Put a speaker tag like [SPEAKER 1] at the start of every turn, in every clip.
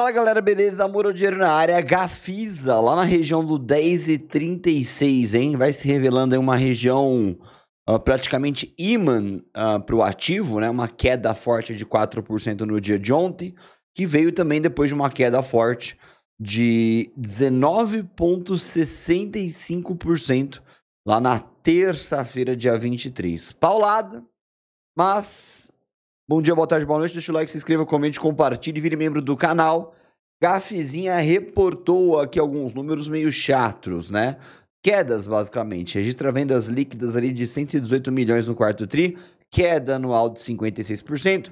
[SPEAKER 1] Fala galera, beleza? Amor ou dinheiro na área? Gafisa, lá na região do 10 e 36, hein? Vai se revelando em uma região uh, praticamente imã uh, ah, para o ativo, né? Uma queda forte de 4% no dia de ontem, que veio também depois de uma queda forte de 19,65% lá na terça-feira, dia 23. Paulada, mas Bom dia, boa tarde, boa noite. Deixa o like, se inscreva, comente, compartilhe, vire membro do canal. Gafizinha reportou aqui alguns números meio chatos, né? Quedas, basicamente. Registra vendas líquidas ali de 118 milhões no quarto tri, queda anual de 56%.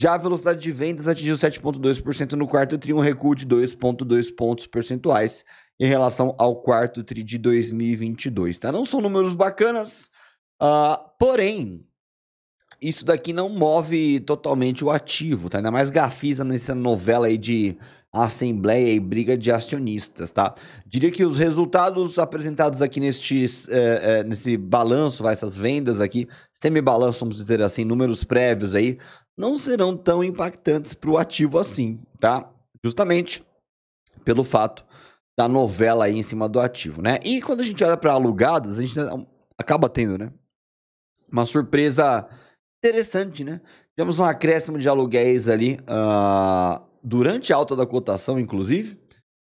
[SPEAKER 1] Já a velocidade de vendas atingiu 7,2% no quarto tri, um recuo de 2,2 pontos percentuais em relação ao quarto tri de 2022. Tá? Não são números bacanas, uh, porém, isso daqui não move totalmente o ativo, tá? Ainda mais Gafisa nessa novela aí de assembleia e briga de acionistas, tá? Diria que os resultados apresentados aqui neste, é, é, nesse balanço, vai, essas vendas aqui, semi-balanço, vamos dizer assim, números prévios aí, não serão tão impactantes para o ativo assim, tá? Justamente pelo fato da novela aí em cima do ativo, né? E quando a gente olha para alugadas, a gente eh, acaba tendo, né? Uma surpresa interessante, né? Tivemos um acréscimo de aluguéis ali uh, durante a alta da cotação, inclusive.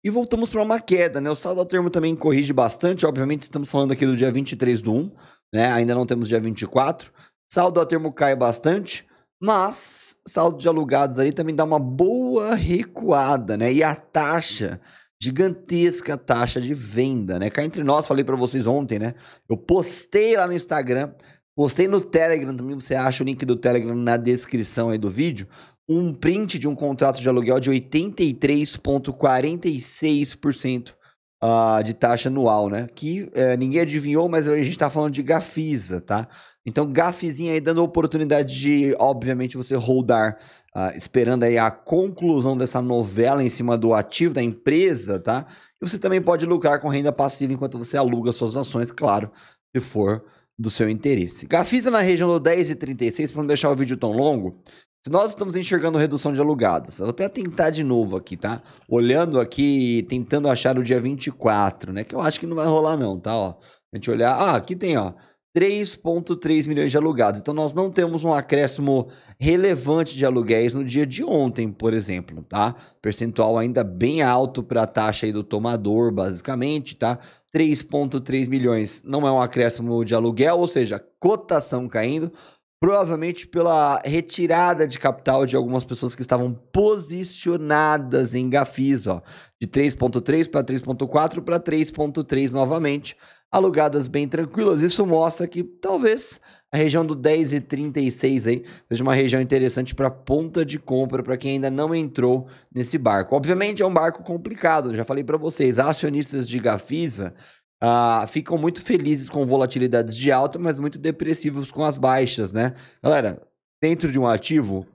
[SPEAKER 1] E voltamos para uma queda, né? O saldo a termo também corrige bastante. Obviamente, estamos falando aqui do dia 23 do 1, né? Ainda não temos dia 24. Saldo a termo cai bastante, mas saldo de alugados aí também dá uma boa recuada, né? E a taxa, gigantesca taxa de venda, né? Cá entre nós, falei para vocês ontem, né? Eu postei lá no Instagram Postei no Telegram também, você acha o link do Telegram na descrição aí do vídeo. Um print de um contrato de aluguel de 83,46% uh, ah, de taxa anual, né? Que uh, ninguém adivinhou, mas a gente está falando de Gafisa, tá? Então, gafizinha aí dando oportunidade de, obviamente, você rodar, uh, ah, esperando aí a conclusão dessa novela em cima do ativo da empresa, tá? E você também pode lucrar com renda passiva enquanto você aluga suas ações, claro, se for do seu interesse. Gafisa na região do 10 e 36, para não deixar o vídeo tão longo. Se nós estamos enxergando redução de alugadas, eu vou até tentar de novo aqui, tá? Olhando aqui, tentando achar o dia 24, né? Que eu acho que não vai rolar não, tá? Ó, a gente olhar, ah, aqui tem, ó, 3,3 milhões de alugados. Então, nós não temos um acréscimo relevante de aluguéis no dia de ontem, por exemplo, tá? Percentual ainda bem alto para a taxa aí do tomador, basicamente, tá? 3,3 milhões não é um acréscimo de aluguel, ou seja, cotação caindo, provavelmente pela retirada de capital de algumas pessoas que estavam posicionadas em Gafis, ó, de 3,3 para 3,4 para 3,3 novamente alugadas bem tranquilas. Isso mostra que talvez a região do 10 e 36 aí seja uma região interessante para ponta de compra para quem ainda não entrou nesse barco. Obviamente é um barco complicado, já falei para vocês, acionistas de Gafisa ah, ficam muito felizes com volatilidades de alta, mas muito depressivos com as baixas, né? Galera, dentro de um ativo,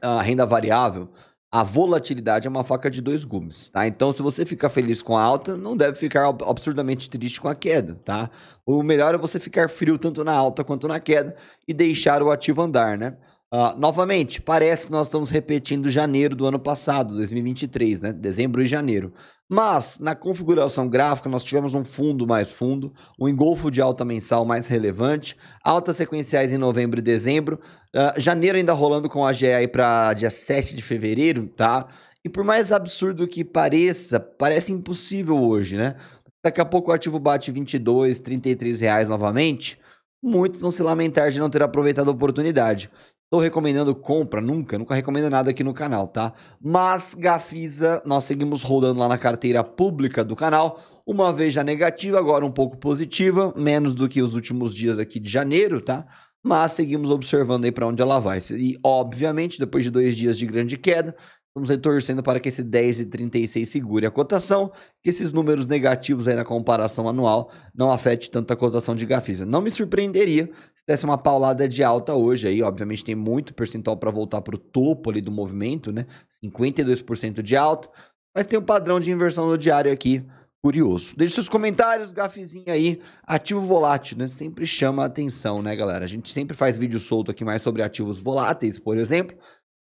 [SPEAKER 1] a ah, renda variável, a volatilidade é uma faca de dois gumes, tá? Então, se você ficar feliz com a alta, não deve ficar absurdamente triste com a queda, tá? O melhor é você ficar frio tanto na alta quanto na queda e deixar o ativo andar, né? Uh, novamente, parece que nós estamos repetindo janeiro do ano passado, 2023, né? Dezembro e janeiro. Mas, na configuração gráfica, nós tivemos um fundo mais fundo, um engolfo de alta mensal mais relevante, altas sequenciais em novembro e dezembro, uh, janeiro ainda rolando com a GE para dia 7 de fevereiro, tá? E por mais absurdo que pareça, parece impossível hoje, né? Daqui a pouco o ativo bate 22, 33 reais novamente. Muitos vão se lamentar de não ter aproveitado a oportunidade. Estou recomendando compra nunca, nunca recomendo nada aqui no canal, tá? Mas Gafisa, nós seguimos rodando lá na carteira pública do canal. Uma vez já negativa, agora um pouco positiva, menos do que os últimos dias aqui de janeiro, tá? Mas seguimos observando aí para onde ela vai. E, obviamente, depois de dois dias de grande queda, Estamos aí torcendo para que esse 10,36 segure a cotação, que esses números negativos aí na comparação anual não afete tanto a cotação de Gafisa. Não me surpreenderia desse uma paulada de alta hoje aí, obviamente tem muito percentual para voltar para o topo ali do movimento, né? 52% de alta, mas tem um padrão de inversão no diário aqui curioso. Deixe seus comentários, gafezinho aí, ativo volátil, né? Sempre chama a atenção, né, galera? A gente sempre faz vídeo solto aqui mais sobre ativos voláteis, por exemplo,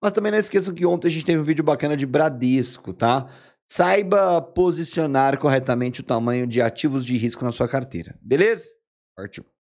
[SPEAKER 1] mas também não esqueçam que ontem a gente teve um vídeo bacana de Bradesco, tá? Saiba posicionar corretamente o tamanho de ativos de risco na sua carteira, beleza? Partiu.